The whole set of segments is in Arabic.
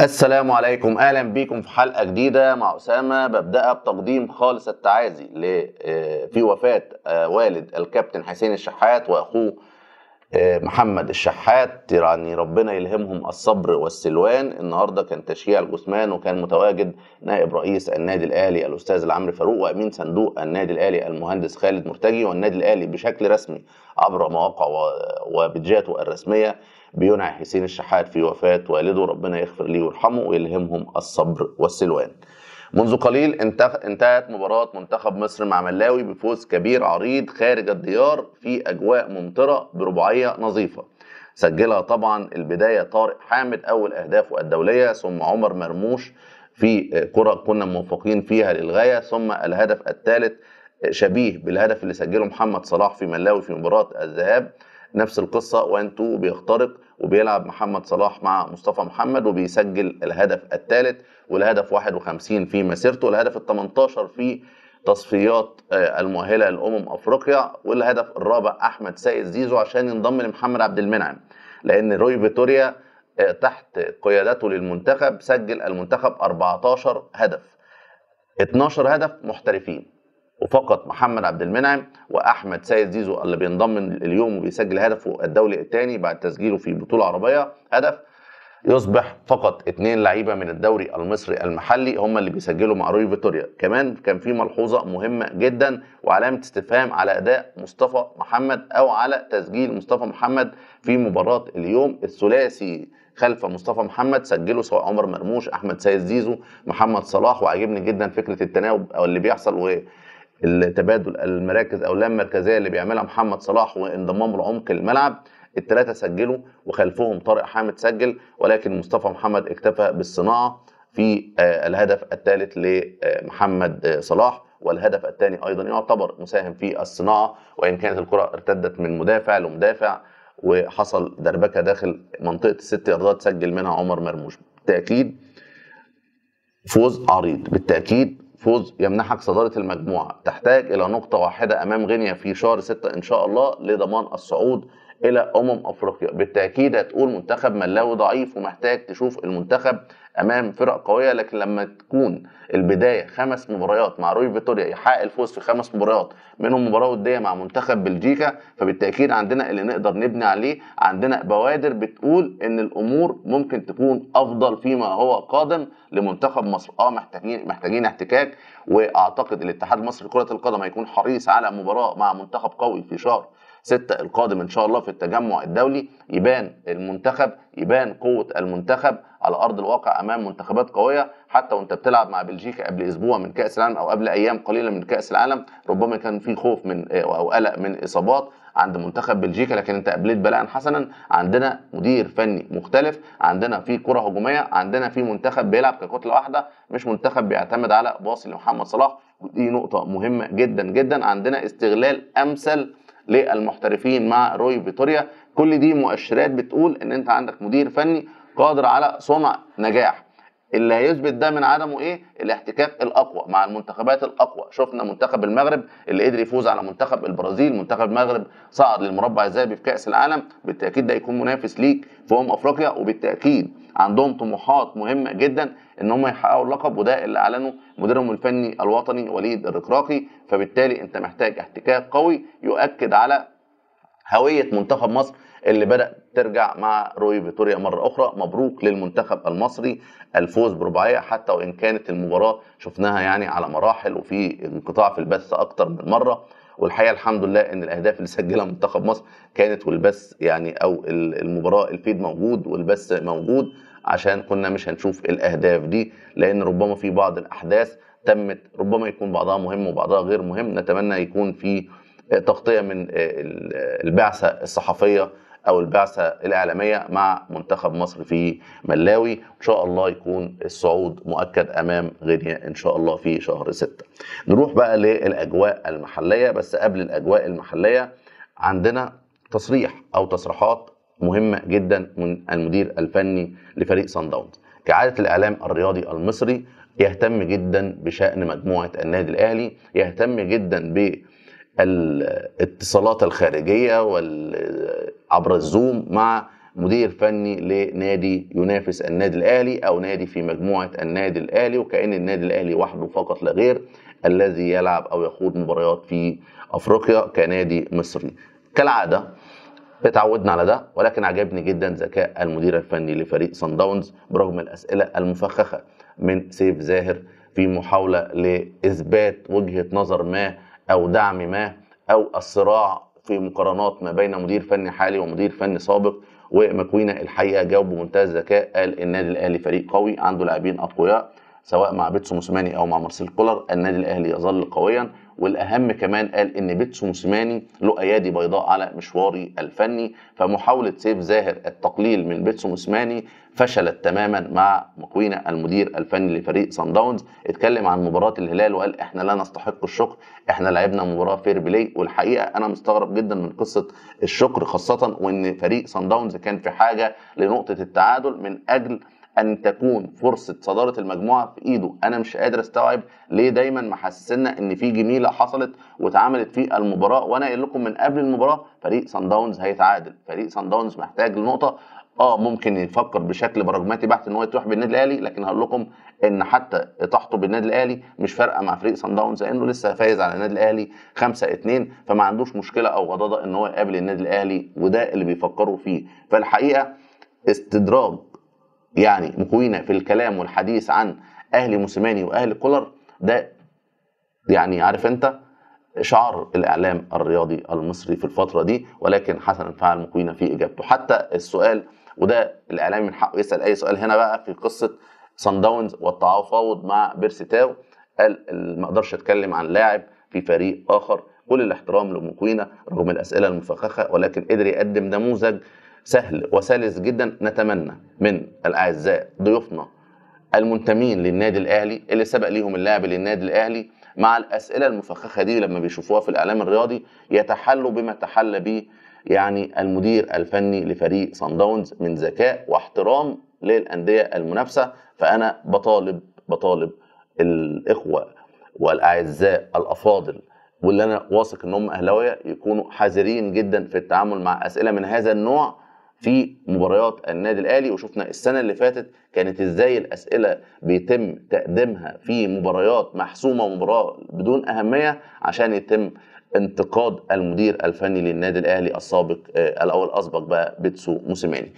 السلام عليكم اهلا بيكم في حلقه جديده مع اسامه ببداها بتقديم خالص التعازي آه، في وفاه آه، والد الكابتن حسين الشحات واخوه محمد الشحات يعني ربنا يلهمهم الصبر والسلوان النهارده كان تشيع الجثمان وكان متواجد نائب رئيس النادي الاهلي الاستاذ العمري فاروق وامين صندوق النادي الاهلي المهندس خالد مرتجي والنادي الاهلي بشكل رسمي عبر مواقع وبيدجاته الرسميه بينعي حسين الشحات في وفاه والده ربنا يغفر ليه ويرحمه ويلهمهم الصبر والسلوان منذ قليل انتهت مباراة منتخب مصر مع ملاوي بفوز كبير عريض خارج الديار في أجواء ممطرة برباعية نظيفة سجلها طبعا البداية طارق حامد أول أهدافه الدولية ثم عمر مرموش في كرة كنا موفقين فيها للغاية ثم الهدف الثالث شبيه بالهدف اللي سجله محمد صلاح في ملاوي في مباراة الذهاب نفس القصه وان تو بيخترق وبيلعب محمد صلاح مع مصطفى محمد وبيسجل الهدف الثالث والهدف 51 في مسيرته والهدف ال 18 في تصفيات آه، المؤهله لامم افريقيا والهدف الرابع احمد سيد زيزو عشان ينضم لمحمد عبد المنعم لان روي فيتوريا آه، تحت قيادته للمنتخب سجل المنتخب 14 هدف 12 هدف محترفين وفقط محمد عبد المنعم واحمد سيد زيزو اللي بينضم اليوم وبيسجل هدفه الدولي الثاني بعد تسجيله في بطوله عربيه هدف يصبح فقط اثنين لعيبه من الدوري المصري المحلي هم اللي بيسجلوا مع روي فيتوريا كمان كان في ملحوظه مهمه جدا وعلامه استفهام على اداء مصطفى محمد او على تسجيل مصطفى محمد في مباراه اليوم الثلاثي خلف مصطفى محمد سجله سواء عمر مرموش احمد سيد زيزو محمد صلاح وعجبني جدا فكره التناوب اللي بيحصل التبادل المراكز او اللام مركزيه اللي بيعملها محمد صلاح وانضمام لعمق الملعب الثلاثه سجلوا وخلفهم طارق حامد سجل ولكن مصطفى محمد اكتفى بالصناعه في آه، الهدف الثالث لمحمد آه، صلاح والهدف الثاني ايضا يعتبر مساهم في الصناعه وان كانت الكره ارتدت من مدافع لمدافع وحصل دربكه داخل منطقه الست ياردات سجل منها عمر مرموش بالتاكيد فوز عريض بالتاكيد فوز يمنحك صدارة المجموعة تحتاج إلى نقطة واحدة أمام غينيا في شهر 6 إن شاء الله لضمان الصعود الى امم افريقيا بالتاكيد هتقول منتخب ملاوي ضعيف ومحتاج تشوف المنتخب امام فرق قويه لكن لما تكون البدايه خمس مباريات مع روي فيتوريا يحقق الفوز في خمس مباريات منهم مباراه وديه مع منتخب بلجيكا فبالتاكيد عندنا اللي نقدر نبني عليه عندنا بوادر بتقول ان الامور ممكن تكون افضل فيما هو قادم لمنتخب مصر اه محتاجين محتاجين احتكاك واعتقد الاتحاد المصري لكره القدم هيكون حريص على مباراه مع منتخب قوي في شهر ستة القادم ان شاء الله في التجمع الدولي يبان المنتخب يبان قوه المنتخب على ارض الواقع امام منتخبات قويه حتى وانت بتلعب مع بلجيكا قبل اسبوع من كاس العالم او قبل ايام قليله من كاس العالم ربما كان في خوف من او قلق من اصابات عند منتخب بلجيكا لكن انت قابلت بلاء حسنا عندنا مدير فني مختلف عندنا في كره هجوميه عندنا في منتخب بيلعب ككتله واحده مش منتخب بيعتمد على باص لمحمد صلاح ودي نقطه مهمه جدا جدا عندنا استغلال امثل للمحترفين مع روي فيتوريا كل دي مؤشرات بتقول ان انت عندك مدير فني قادر على صنع نجاح اللي هيثبت ده من عدمه ايه الاحتكاك الاقوى مع المنتخبات الاقوى شفنا منتخب المغرب اللي قدر يفوز على منتخب البرازيل منتخب المغرب صعد للمربع الذهبي في كاس العالم بالتاكيد ده يكون منافس ليك في امم افريقيا وبالتاكيد عندهم طموحات مهمه جدا ان هم يحققوا اللقب وده اللي اعلنه مديرهم الفني الوطني وليد الركراقي فبالتالي انت محتاج احتكاك قوي يؤكد على هويه منتخب مصر اللي بدا ترجع مع روي فيتوريا مره اخرى مبروك للمنتخب المصري الفوز برباعيه حتى وان كانت المباراه شفناها يعني على مراحل وفي انقطاع في البث اكتر من مره والحقيقه الحمد لله ان الاهداف اللي سجلها منتخب مصر كانت والبث يعني او المباراه الفيد موجود والبث موجود عشان كنا مش هنشوف الاهداف دي لان ربما في بعض الاحداث تمت ربما يكون بعضها مهم وبعضها غير مهم نتمنى يكون في تغطيه من البعثه الصحفيه او البعثه الاعلاميه مع منتخب مصر في ملاوي ان شاء الله يكون الصعود مؤكد امام غينيا ان شاء الله في شهر 6 نروح بقى للاجواء المحليه بس قبل الاجواء المحليه عندنا تصريح او تصريحات مهمة جدا من المدير الفني لفريق سان داونز كعادة الإعلام الرياضي المصري يهتم جدا بشأن مجموعة النادي الأهلي يهتم جدا بالاتصالات الخارجية وال... عبر الزوم مع مدير فني لنادي ينافس النادي الاهلي او نادي في مجموعه النادي الاهلي وكان النادي الاهلي وحده فقط لا غير الذي يلعب او يخوض مباريات في افريقيا كنادي مصري كالعاده اتعودنا على ده ولكن عجبني جدا ذكاء المدير الفني لفريق صن داونز برغم الاسئله المفخخه من سيف زاهر في محاوله لاثبات وجهه نظر ما او دعم ما او الصراع في مقارنات ما بين مدير فني حالي ومدير فني سابق ومكوينه الحقيقه جاوب بمنتهى الذكاء قال النادي الاهلي فريق قوي عنده لاعبين اقوياء سواء مع بيتسو موسيماني او مع مارسيل كولر النادي الاهلي يظل قويا والاهم كمان قال ان بيتسو موسيماني له ايادي بيضاء على مشواري الفني فمحاوله سيف زاهر التقليل من بيتسو موسيماني فشلت تماما مع مكوينا المدير الفني لفريق سان داونز اتكلم عن مباراه الهلال وقال احنا لا نستحق الشكر احنا لعبنا مباراه فير بلاي والحقيقه انا مستغرب جدا من قصه الشكر خاصه وان فريق سان داونز كان في حاجه لنقطه التعادل من اجل ان تكون فرصه صداره المجموعه في ايده انا مش قادر استوعب ليه دايما محسسنا ان في جميله حصلت واتعملت في المباراه وانا قايل لكم من قبل المباراه فريق سان داونز هيتعادل فريق سان داونز محتاج لنقطه اه ممكن يفكر بشكل براجماتي بحت ان هو يتوح بالنادي الاهلي لكن هقول لكم ان حتى اطاحته بالنادي الاهلي مش فارقه مع فريق سان داونز لانه لسه فايز على النادي الاهلي 5 2 فما عندوش مشكله او غضاضه ان هو يقابل النادي الاهلي وده اللي بيفكروا فيه فالحقيقه استدراج يعني مكوينا في الكلام والحديث عن اهل موسيماني واهل كولر ده يعني عارف انت شعار الاعلام الرياضي المصري في الفتره دي ولكن حسن فعل مكوينا في اجابته حتى السؤال وده الاعلامي من حقه يسال اي سؤال هنا بقى في قصه سان داونز والتفاوض مع بيرسي تاو قال ما اقدرش اتكلم عن لاعب في فريق اخر كل الاحترام لمكوينا رغم الاسئله المفخخه ولكن قدر يقدم نموذج سهل وسلس جدا نتمنى من الاعزاء ضيوفنا المنتمين للنادي الاهلي اللي سبق ليهم اللعب للنادي الاهلي مع الاسئله المفخخه دي لما بيشوفوها في الاعلام الرياضي يتحلوا بما تحلى به يعني المدير الفني لفريق صن داونز من ذكاء واحترام للانديه المنافسه فانا بطالب بطالب الاخوه والاعزاء الافاضل واللي انا واثق ان هم اهلاويه يكونوا حذرين جدا في التعامل مع اسئله من هذا النوع في مباريات النادي الاهلي وشفنا السنه اللي فاتت كانت ازاي الاسئله بيتم تقديمها في مباريات محسومه ومباراه بدون اهميه عشان يتم انتقاد المدير الفني للنادي الاهلي السابق آه، الاول الاسبق بقى بيتسو موسيماني.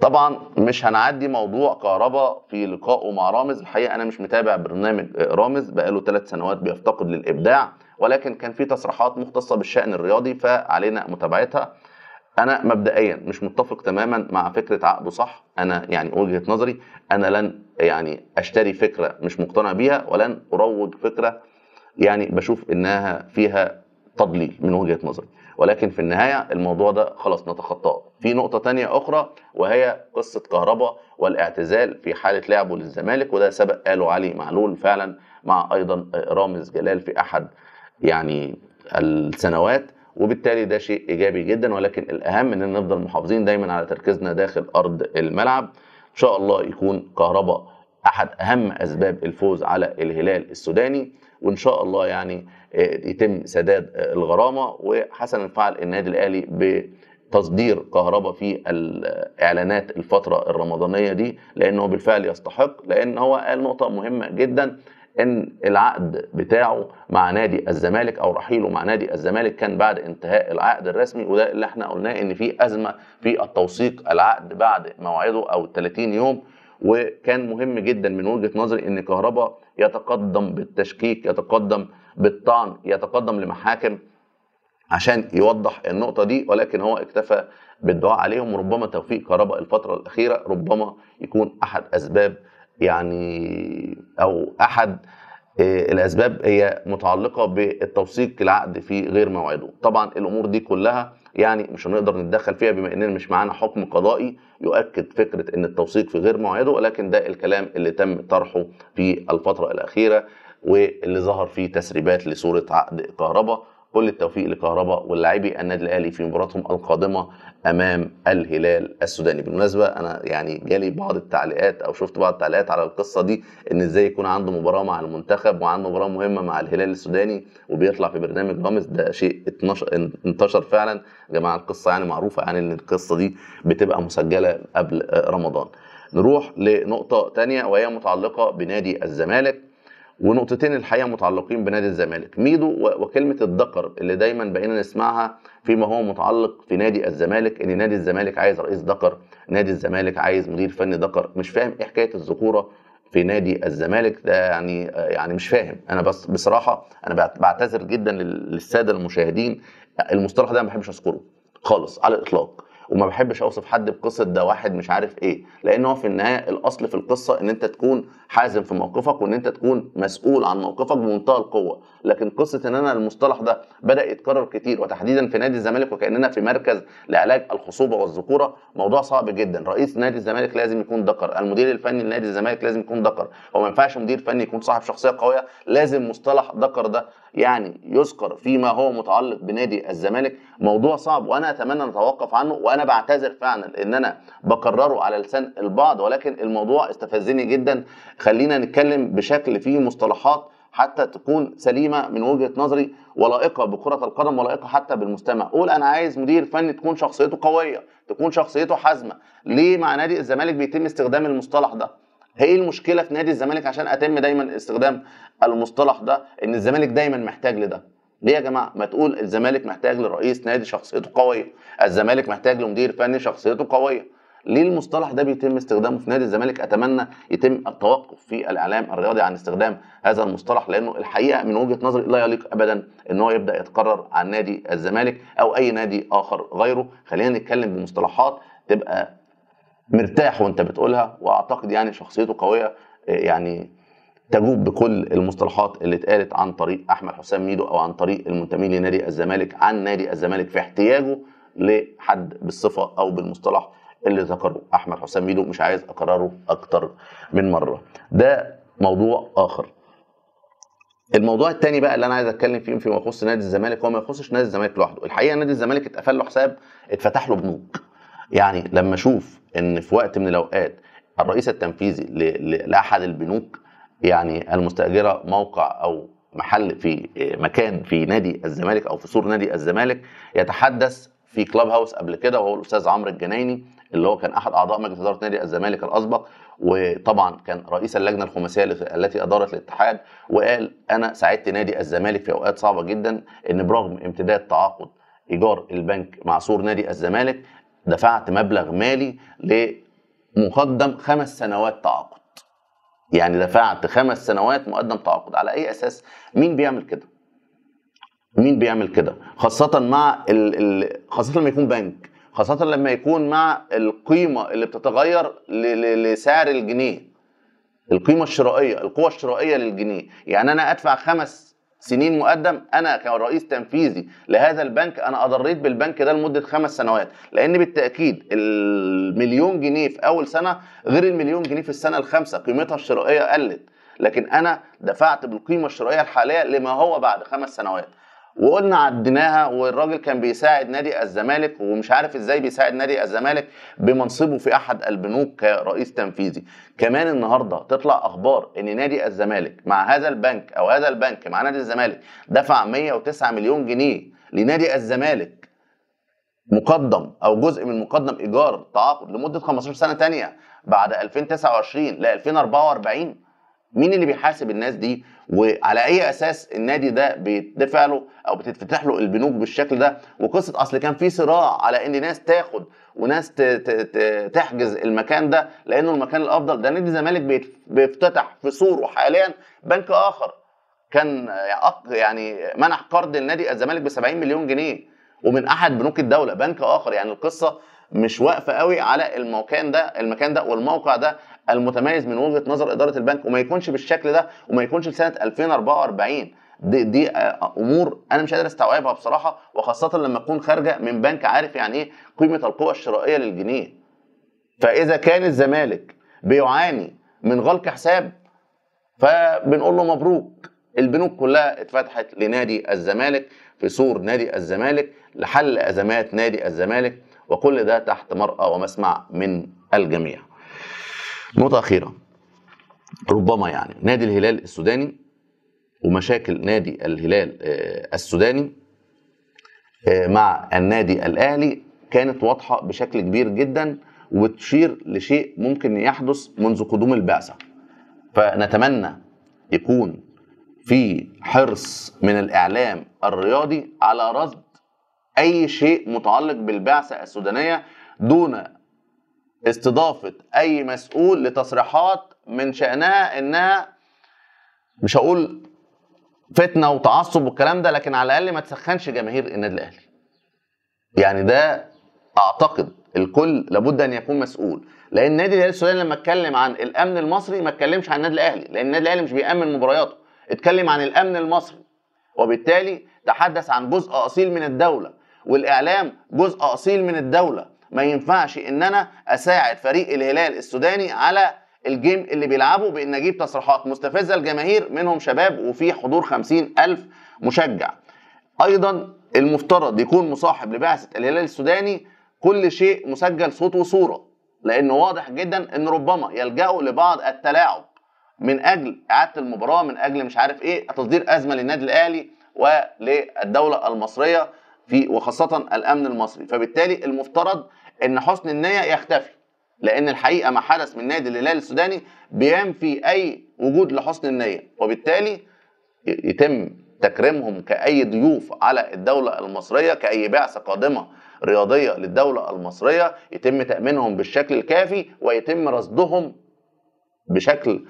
طبعا مش هنعدي موضوع كهربا في لقائه مع رامز الحقيقه انا مش متابع برنامج آه، رامز بقاله ثلاث سنوات بيفتقد للابداع ولكن كان في تصريحات مختصه بالشان الرياضي فعلينا متابعتها انا مبدئيا مش متفق تماما مع فكره عقده صح انا يعني وجهه نظري انا لن يعني اشتري فكره مش مقتنع بيها ولن اروج فكره يعني بشوف انها فيها تضليل من وجهه نظري ولكن في النهايه الموضوع ده خلاص نتخطاه في نقطه تانية اخرى وهي قصه كهربا والاعتزال في حاله لعبه للزمالك وده سبق قاله علي معلول فعلا مع ايضا رامز جلال في احد يعني السنوات وبالتالي ده شيء ايجابي جدا ولكن الاهم اننا نفضل محافظين دايما على تركيزنا داخل ارض الملعب ان شاء الله يكون كهربا احد اهم اسباب الفوز على الهلال السوداني وان شاء الله يعني آه، يتم سداد آه، الغرامه وحسنا فعل النادي الاهلي ب تصدير كهرباء في الاعلانات الفتره الرمضانيه دي لانه بالفعل يستحق لان هو قال نقطه مهمه جدا ان العقد بتاعه مع نادي الزمالك او رحيله مع نادي الزمالك كان بعد انتهاء العقد الرسمي وده اللي احنا قلناه ان في ازمه في التوثيق العقد بعد موعده او 30 يوم وكان مهم جدا من وجهه نظري ان كهربا يتقدم بالتشكيك يتقدم بالطعن يتقدم لمحاكم عشان يوضح النقطة دي ولكن هو اكتفى بالدعاء عليهم وربما توفيق كهرباء الفترة الأخيرة ربما يكون أحد أسباب يعني او احد آه، الاسباب هي متعلقه بالتوثيق العقد في غير موعده طبعا الامور دي كلها يعني مش هنقدر نتدخل فيها بما اننا مش معانا حكم قضائي يؤكد فكره ان التوثيق في غير موعده ولكن ده الكلام اللي تم طرحه في الفتره الاخيره واللي ظهر فيه تسريبات لصوره عقد كهرباء كل التوفيق لكهرباء ولاعبي النادي الاهلي في مباراتهم القادمه امام الهلال السوداني بالمناسبه انا يعني جالي بعض التعليقات او شفت بعض التعليقات على القصه دي ان ازاي يكون عنده مباراه مع المنتخب وعنده مباراه مهمه مع الهلال السوداني وبيطلع في برنامج غامض ده شيء انتشر فعلا يا جماعه القصه يعني معروفه يعني ان القصه دي بتبقى مسجله قبل رمضان نروح لنقطه تانية وهي متعلقه بنادي الزمالك ونقطتين الحقيقه متعلقين بنادي الزمالك ميدو وكلمه الدقر اللي دايما بقينا نسمعها فيما هو متعلق في نادي الزمالك ان نادي الزمالك عايز رئيس دقر نادي الزمالك عايز مدير فني دقر مش فاهم ايه حكايه الذكوره في نادي الزمالك ده يعني يعني مش فاهم انا بس بصراحه انا بعتذر جدا للساده المشاهدين المصطلح ده ما بحبش اذكره خالص على الاطلاق وما بحبش اوصف حد بقصه ده واحد مش عارف ايه لان هو في النهايه الاصل في القصه ان انت تكون حازم في موقفك وان انت تكون مسؤول عن موقفك بمنتهى القوه لكن قصه ان انا المصطلح ده بدا يتكرر كتير وتحديدا في نادي الزمالك وكاننا في مركز لعلاج الخصوبه والذكوره موضوع صعب جدا رئيس نادي الزمالك لازم يكون ذكر المدير الفني لنادي الزمالك لازم يكون ذكر وما ينفعش مدير فني يكون صاحب شخصيه قويه لازم مصطلح ذكر ده يعني يذكر فيما هو متعلق بنادي الزمالك موضوع صعب وانا اتمنى نتوقف عنه وانا بعتذر فعلا ان انا بكرره على لسان البعض ولكن الموضوع استفزني جدا خلينا نتكلم بشكل فيه مصطلحات حتى تكون سليمه من وجهه نظري ولائقه بكره القدم ولائقه حتى بالمستمع قول انا عايز مدير فني تكون شخصيته قويه تكون شخصيته حازمه ليه مع نادي الزمالك بيتم استخدام المصطلح ده هي إيه المشكله في نادي الزمالك عشان اتم دايما استخدام المصطلح ده ان الزمالك دايما محتاج لده ليه يا جماعه ما تقول الزمالك محتاج لرئيس نادي شخصيته قويه الزمالك محتاج لمدير فني شخصيته قويه ليه المصطلح ده بيتم استخدامه في نادي الزمالك اتمنى يتم التوقف في الاعلام الرياضي عن استخدام هذا المصطلح لانه الحقيقه من وجهه نظري لا يليق ابدا ان هو يبدا يتكرر عن نادي الزمالك او اي نادي اخر غيره خلينا نتكلم بمصطلحات تبقى مرتاح وانت بتقولها واعتقد يعني شخصيته قويه يعني تجوب بكل المصطلحات اللي اتقالت عن طريق احمد حسام ميدو او عن طريق المنتمين لنادي الزمالك عن نادي الزمالك في احتياجه لحد بالصفه او بالمصطلح اللي ذكره احمد حسام ميدو مش عايز اكرره اكتر من مره ده موضوع اخر الموضوع الثاني بقى اللي انا عايز اتكلم فيه فيما يخص نادي الزمالك هو ما يخصش نادي الزمالك لوحده الحقيقه نادي الزمالك اتقفل له حساب اتفتح له بنوك يعني لما اشوف ان في وقت من الاوقات الرئيس التنفيذي لاحد البنوك يعني المستأجرة موقع أو محل في مكان في نادي الزمالك أو في سور نادي الزمالك يتحدث في كلاب هاوس قبل كده وهو الأستاذ عمرو الجنايني اللي هو كان أحد أعضاء مجلس إدارة نادي الزمالك الأسبق وطبعا كان رئيس اللجنه الخماسيه التي ادارت الاتحاد وقال انا ساعدت نادي الزمالك في اوقات صعبه جدا ان برغم امتداد تعاقد ايجار البنك مع سور نادي الزمالك دفعت مبلغ مالي لمقدم خمس سنوات تعاقد يعني دفعت خمس سنوات مقدم تعاقد على اي اساس مين بيعمل كده مين بيعمل كده خاصه مع الـ الـ خاصه لما يكون بنك خاصه لما يكون مع القيمه اللي بتتغير لسعر الجنيه القيمه الشرائيه القوه الشرائيه للجنيه يعني انا ادفع خمس سنين مقدم انا كرئيس تنفيذي لهذا البنك انا اضريت بالبنك ده لمده خمس سنوات لان بالتاكيد المليون جنيه في اول سنه غير المليون جنيه في السنه الخامسه قيمتها الشرائيه قلت لكن انا دفعت بالقيمه الشرائيه الحاليه لما هو بعد خمس سنوات وقلنا عديناها والراجل كان بيساعد نادي الزمالك ومش عارف ازاي بيساعد نادي الزمالك بمنصبه في احد البنوك كرئيس تنفيذي كمان النهارده تطلع اخبار ان نادي الزمالك مع هذا البنك او هذا البنك مع نادي الزمالك دفع 109 مليون جنيه لنادي الزمالك مقدم او جزء من مقدم ايجار تعاقد لمده 15 سنه تانية بعد 2029 ل 2044 مين اللي بيحاسب الناس دي وعلى اي اساس النادي ده بيتدفع له او بتتفتح له البنوك بالشكل ده وقصه اصل كان في صراع على ان ناس تاخد وناس تحجز المكان ده لانه المكان الافضل ده نادي الزمالك بيفتتح في صوره حاليا بنك اخر كان يعني منح قرض لنادي الزمالك ب 70 مليون جنيه ومن احد بنوك الدوله بنك اخر يعني القصه مش واقفه قوي على المكان ده المكان ده والموقع ده المتميز من وجهه نظر اداره البنك وما يكونش بالشكل ده وما يكونش لسنه 2044 دي, دي آه، امور انا مش قادر استوعبها بصراحه وخاصه لما تكون خارجه من بنك عارف يعني ايه قيمه القوه الشرائيه للجنيه فاذا كان الزمالك بيعاني من غلق حساب فبنقول له مبروك البنوك كلها اتفتحت لنادي الزمالك في سور نادي الزمالك لحل ازمات نادي الزمالك وكل ده تحت مرأى ومسمع من الجميع نقطة أخيرة ربما يعني نادي الهلال السوداني ومشاكل نادي الهلال آه، السوداني آه، مع النادي الأهلي كانت واضحة بشكل كبير جدا وتشير لشيء ممكن يحدث منذ قدوم البعثة فنتمنى يكون في حرص من الإعلام الرياضي على رصد أي شيء متعلق بالبعثة السودانية دون استضافه اي مسؤول لتصريحات من شانها انها مش هقول فتنه وتعصب والكلام ده لكن على الاقل ما تسخنش جماهير النادي الاهلي. يعني ده اعتقد الكل لابد ان يكون مسؤول لان النادي الاهلي السوداني لما اتكلم عن الامن المصري ما اتكلمش عن النادي الاهلي لان النادي الاهلي مش بيامن مبارياته اتكلم عن الامن المصري وبالتالي تحدث عن جزء اصيل من الدوله والاعلام جزء اصيل من الدوله ما ينفعش ان انا اساعد فريق الهلال السوداني على الجيم اللي بيلعبه بان اجيب تصريحات مستفزه الجماهير منهم شباب وفي حضور خمسين الف مشجع ايضا المفترض يكون مصاحب لبعثه الهلال السوداني كل شيء مسجل صوت وصوره لانه واضح جدا ان ربما يلجأوا لبعض التلاعب من اجل اعاده المباراه من اجل مش عارف ايه تصدير ازمه للنادي الاهلي وللدوله المصريه في وخاصه الامن المصري فبالتالي المفترض ان حسن النيه يختفي لان الحقيقه ما حدث من نادي الهلال السوداني بينفي اي وجود لحسن النيه وبالتالي يتم تكريمهم كاي ضيوف على الدوله المصريه كاي بعثه قادمه رياضيه للدوله المصريه يتم تامينهم بالشكل الكافي ويتم رصدهم بشكل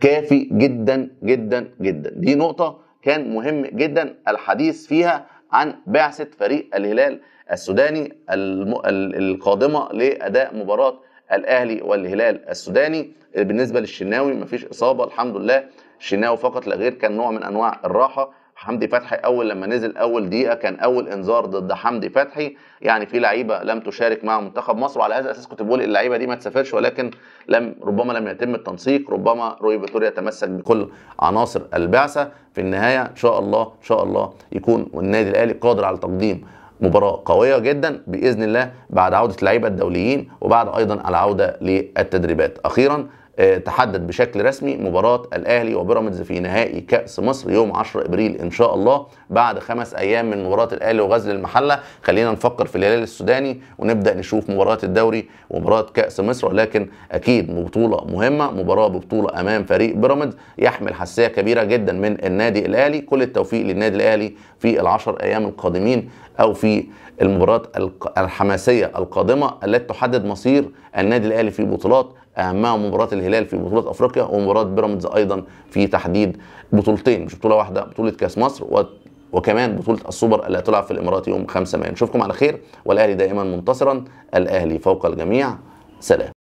كافي جدا جدا جدا دي نقطه كان مهم جدا الحديث فيها عن بعثة فريق الهلال السوداني القادمة لأداء مباراة الأهلي والهلال السوداني بالنسبة للشناوي مفيش إصابة الحمد لله الشناوي فقط لا غير كان نوع من أنواع الراحة حمدي فتحي اول لما نزل اول دقيقه كان اول انذار ضد حمدي فتحي يعني في لعيبه لم تشارك مع منتخب مصر وعلى هذا الاساس كنت بقول اللعيبه دي ما تسافرش ولكن لم ربما لم يتم التنسيق ربما روي فيتوريا تمسك بكل عناصر البعثه في النهايه ان شاء الله ان شاء الله يكون النادي الاهلي قادر على تقديم مباراة قوية جدا بإذن الله بعد عودة اللعيبة الدوليين وبعد أيضا العودة للتدريبات أخيرا آه، تحدد بشكل رسمي مباراة الأهلي وبيراميدز في نهائي كأس مصر يوم 10 إبريل إن شاء الله بعد خمس أيام من مباراة الأهلي وغزل المحلة خلينا نفكر في الهلال السوداني ونبدأ نشوف مباراة الدوري ومباراة كأس مصر ولكن أكيد بطولة مهمة مباراة ببطولة أمام فريق بيراميدز يحمل حساسية كبيرة جدا من النادي الأهلي كل التوفيق للنادي الأهلي في العشر أيام القادمين أو في المباراة الحماسيه القادمه التي تحدد مصير النادي الاهلي في بطولات اهمها مباراه الهلال في بطوله افريقيا ومباراه بيراميدز ايضا في تحديد بطولتين مش بطوله واحده بطوله كاس مصر و وكمان بطولة السوبر اللي هتلعب في الإمارات يوم 5 مايو نشوفكم على خير والأهلي دائما منتصرا الأهلي فوق الجميع سلام